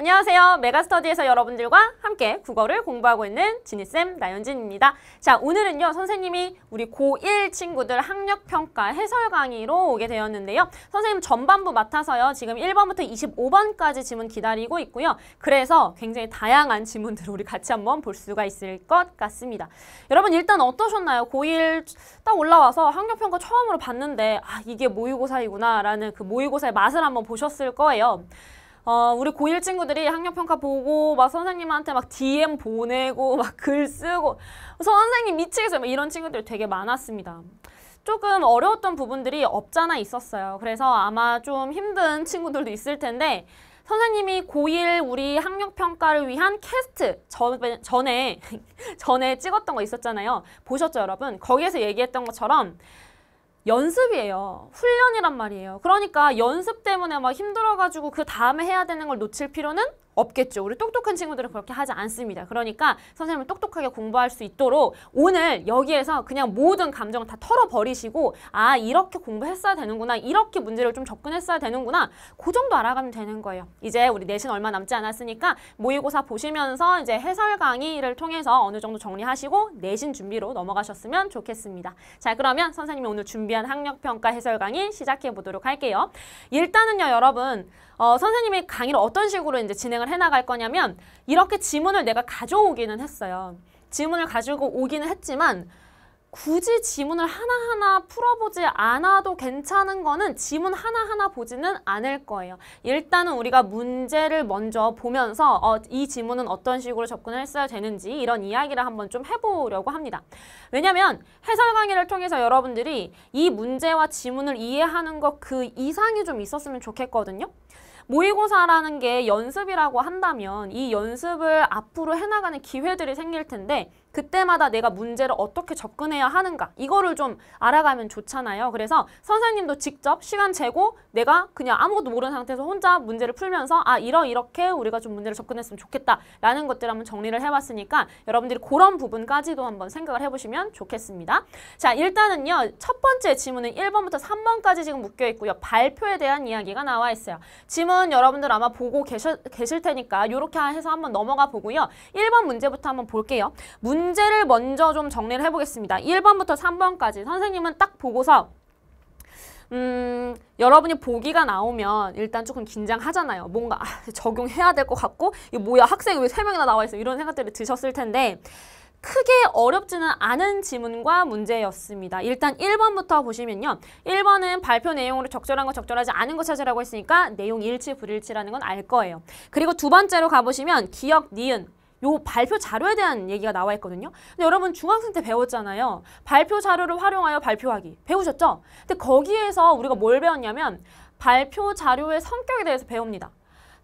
안녕하세요. 메가스터디에서 여러분들과 함께 국어를 공부하고 있는 지니쌤 나연진입니다 자, 오늘은요. 선생님이 우리 고1 친구들 학력평가 해설 강의로 오게 되었는데요. 선생님 전반부 맡아서요. 지금 1번부터 25번까지 지문 기다리고 있고요. 그래서 굉장히 다양한 지문들을 우리 같이 한번 볼 수가 있을 것 같습니다. 여러분 일단 어떠셨나요? 고1 딱 올라와서 학력평가 처음으로 봤는데 아, 이게 모의고사이구나 라는 그 모의고사의 맛을 한번 보셨을 거예요. 어, 우리 고1 친구들이 학력평가 보고 막 선생님한테 막 DM 보내고 막 글 쓰고 선생님 미치겠어요. 이런 친구들 되게 많았습니다. 조금 어려웠던 부분들이 없잖아 있었어요. 그래서 아마 좀 힘든 친구들도 있을 텐데 선생님이 고1 우리 학력평가를 위한 캐스트 전 전에, 전에 찍었던 거 있었잖아요. 보셨죠 여러분? 거기에서 얘기했던 것처럼 연습이에요. 훈련이란 말이에요. 그러니까 연습 때문에 막 힘들어가지고 그 다음에 해야 되는 걸 놓칠 필요는 없겠죠. 우리 똑똑한 친구들은 그렇게 하지 않습니다. 그러니까 선생님은 똑똑하게 공부할 수 있도록 오늘 여기에서 그냥 모든 감정을 다 털어버리시고 아 이렇게 공부했어야 되는구나 이렇게 문제를 좀 접근했어야 되는구나 그 정도 알아가면 되는 거예요. 이제 우리 내신 얼마 남지 않았으니까 모의고사 보시면서 이제 해설 강의를 통해서 어느 정도 정리하시고 내신 준비로 넘어가셨으면 좋겠습니다. 자 그러면 선생님이 오늘 준비한 학력평가 해설 강의 시작해 보도록 할게요. 일단은요 여러분 어, 선생님이 강의를 어떤 식으로 이제 진행을 해나갈 거냐면 이렇게 지문을 내가 가져오기는 했어요. 지문을 가지고 오기는 했지만 굳이 지문을 하나하나 풀어보지 않아도 괜찮은 거는 지문 하나하나 보지는 않을 거예요. 일단은 우리가 문제를 먼저 보면서 어, 이 지문은 어떤 식으로 접근을 했어야 되는지 이런 이야기를 한번 좀 해보려고 합니다. 왜냐하면 해설 강의를 통해서 여러분들이 이 문제와 지문을 이해하는 것 그 이상이 좀 있었으면 좋겠거든요. 모의고사라는 게 연습이라고 한다면 이 연습을 앞으로 해나가는 기회들이 생길 텐데 그때마다 내가 문제를 어떻게 접근해야 하는가 이거를 좀 알아가면 좋잖아요. 그래서 선생님도 직접 시간 재고 내가 그냥 아무것도 모르는 상태에서 혼자 문제를 풀면서 아 이러 이렇게 우리가 좀 문제를 접근했으면 좋겠다라는 것들 한번 정리를 해봤으니까 여러분들이 그런 부분까지도 한번 생각을 해보시면 좋겠습니다. 자 일단은요 첫 번째 지문은 1번부터 3번까지 지금 묶여 있고요. 발표에 대한 이야기가 나와 있어요. 지문 여러분들 아마 보고 계셔, 계실 테니까 이렇게 해서 한번 넘어가 보고요. 1번 문제부터 한번 볼게요. 문 문제를 먼저 좀 정리를 해보겠습니다. 1번부터 3번까지 선생님은 딱 보고서 음, 여러분이 보기가 나오면 일단 조금 긴장하잖아요. 뭔가 아, 적용해야 될 것 같고 이게 뭐야 학생이 왜3명이나 나와있어 이런 생각들이 드셨을 텐데 크게 어렵지는 않은 지문과 문제였습니다. 일단 1번부터 보시면요. 1번은 발표 내용으로 적절한 것 적절하지 않은 것 찾으라고 했으니까 내용 일치 불일치라는 건 알 거예요. 그리고 두 번째로 가보시면 기억 니은 요 발표 자료에 대한 얘기가 나와 있거든요. 근데 여러분 중학생 때 배웠잖아요. 발표 자료를 활용하여 발표하기 배우셨죠? 근데 거기에서 우리가 뭘 배웠냐면 발표 자료의 성격에 대해서 배웁니다.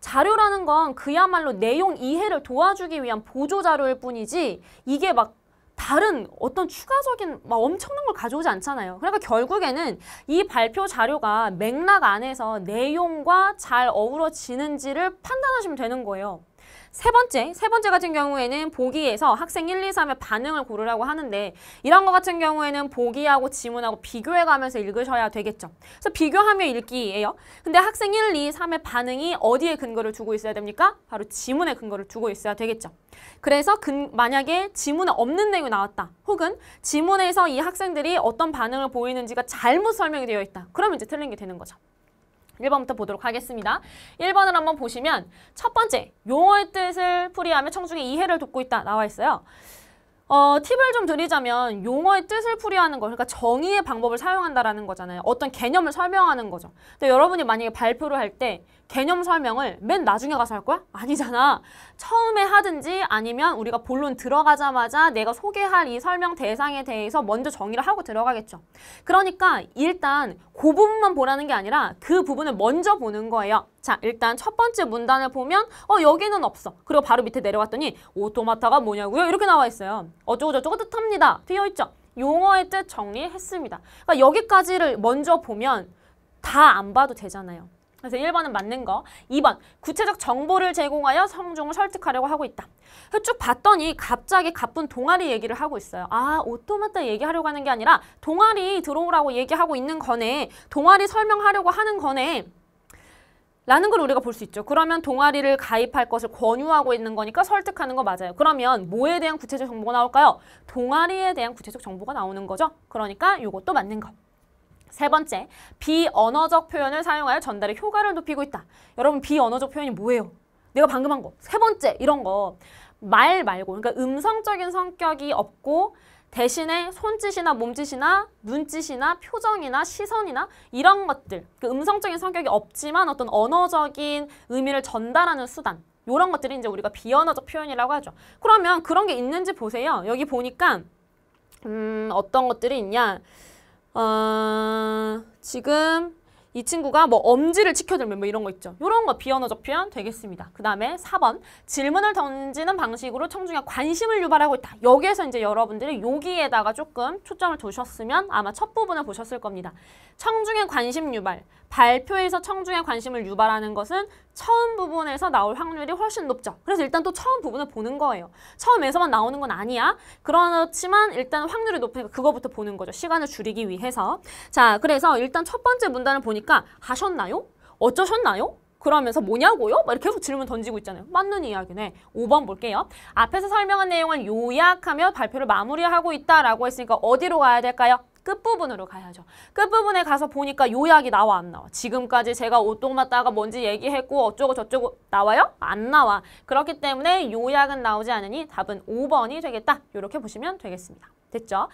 자료라는 건 그야말로 내용 이해를 도와주기 위한 보조 자료일 뿐이지 이게 막 다른 어떤 추가적인 막 엄청난 걸 가져오지 않잖아요. 그러니까 결국에는 이 발표 자료가 맥락 안에서 내용과 잘 어우러지는지를 판단하시면 되는 거예요. 세 번째, 세 번째 같은 경우에는 보기에서 학생 1, 2, 3의 반응을 고르라고 하는데 이런 거 같은 경우에는 보기하고 지문하고 비교해가면서 읽으셔야 되겠죠. 그래서 비교하며 읽기예요. 근데 학생 1, 2, 3의 반응이 어디에 근거를 두고 있어야 됩니까? 바로 지문에 근거를 두고 있어야 되겠죠. 그래서 근, 만약에 지문에 없는 내용이 나왔다. 혹은 지문에서 이 학생들이 어떤 반응을 보이는지가 잘못 설명이 되어 있다. 그러면 이제 틀린 게 되는 거죠. 1번부터 보도록 하겠습니다. 1번을 한번 보시면 첫 번째, 용어의 뜻을 풀이하며 청중의 이해를 돕고 있다 나와 있어요. 어, 팁을 좀 드리자면 용어의 뜻을 풀이하는 거, 그러니까 정의의 방법을 사용한다라는 거잖아요. 어떤 개념을 설명하는 거죠. 근데 여러분이 만약에 발표를 할 때 개념 설명을 맨 나중에 가서 할 거야? 아니잖아. 처음에 하든지 아니면 우리가 본론 들어가자마자 내가 소개할 이 설명 대상에 대해서 먼저 정의를 하고 들어가겠죠. 그러니까 일단 그 부분만 보라는 게 아니라 그 부분을 먼저 보는 거예요. 자, 일단 첫 번째 문단을 보면 어 여기는 없어. 그리고 바로 밑에 내려왔더니 오토마타가 뭐냐고요? 이렇게 나와 있어요. 어쩌고저쩌고 뜻합니다. 비어있죠? 용어의 뜻 정리했습니다. 그러니까 여기까지를 먼저 보면 다 안 봐도 되잖아요. 그래서 1번은 맞는 거. 2번 구체적 정보를 제공하여 성종을 설득하려고 하고 있다. 쭉 봤더니 갑자기 가쁜 동아리 얘기를 하고 있어요. 아 오토마타 얘기하려고 하는 게 아니라 동아리 들어오라고 얘기하고 있는 거네. 동아리 설명하려고 하는 거네. 라는 걸 우리가 볼 수 있죠. 그러면 동아리를 가입할 것을 권유하고 있는 거니까 설득하는 거 맞아요. 그러면 뭐에 대한 구체적 정보가 나올까요? 동아리에 대한 구체적 정보가 나오는 거죠. 그러니까 이것도 맞는 거. 세 번째, 비언어적 표현을 사용하여 전달의 효과를 높이고 있다. 여러분, 비언어적 표현이 뭐예요? 내가 방금 한 거. 세 번째, 이런 거. 말 말고, 그러니까 음성적인 성격이 없고 대신에 손짓이나 몸짓이나 눈짓이나 표정이나 시선이나 이런 것들 그 음성적인 성격이 없지만 어떤 언어적인 의미를 전달하는 수단 이런 것들이 이제 우리가 비언어적 표현이라고 하죠. 그러면 그런 게 있는지 보세요. 여기 보니까 음, 어떤 것들이 있냐. 어, 지금 이 친구가 뭐 엄지를 치켜들면 뭐 이런 거 있죠. 이런 거 비언어적 표현 되겠습니다. 그 다음에 4번 질문을 던지는 방식으로 청중의 관심을 유발하고 있다. 여기에서 이제 여러분들이 여기에다가 조금 초점을 두셨으면 아마 첫 부분을 보셨을 겁니다. 청중의 관심 유발, 발표에서 청중의 관심을 유발하는 것은 처음 부분에서 나올 확률이 훨씬 높죠. 그래서 일단 또 처음 부분을 보는 거예요. 처음에서만 나오는 건 아니야. 그렇지만 일단 확률이 높으니까 그거부터 보는 거죠. 시간을 줄이기 위해서. 자, 그래서 일단 첫 번째 문단을 보니까 하셨나요? 어쩌셨나요? 그러면서 뭐냐고요? 막 이렇게 계속 질문 던지고 있잖아요. 맞는 이야기네. 5번 볼게요. 앞에서 설명한 내용을 요약하며 발표를 마무리하고 있다라고 했으니까 어디로 가야 될까요? 끝부분으로 가야죠. 끝부분에 가서 보니까 요약이 나와 안 나와? 지금까지 제가 오똥 맞다가 뭔지 얘기했고 어쩌고 저쩌고 나와요? 안 나와. 그렇기 때문에 요약은 나오지 않으니 답은 5번이 되겠다. 이렇게 보시면 되겠습니다. 됐죠?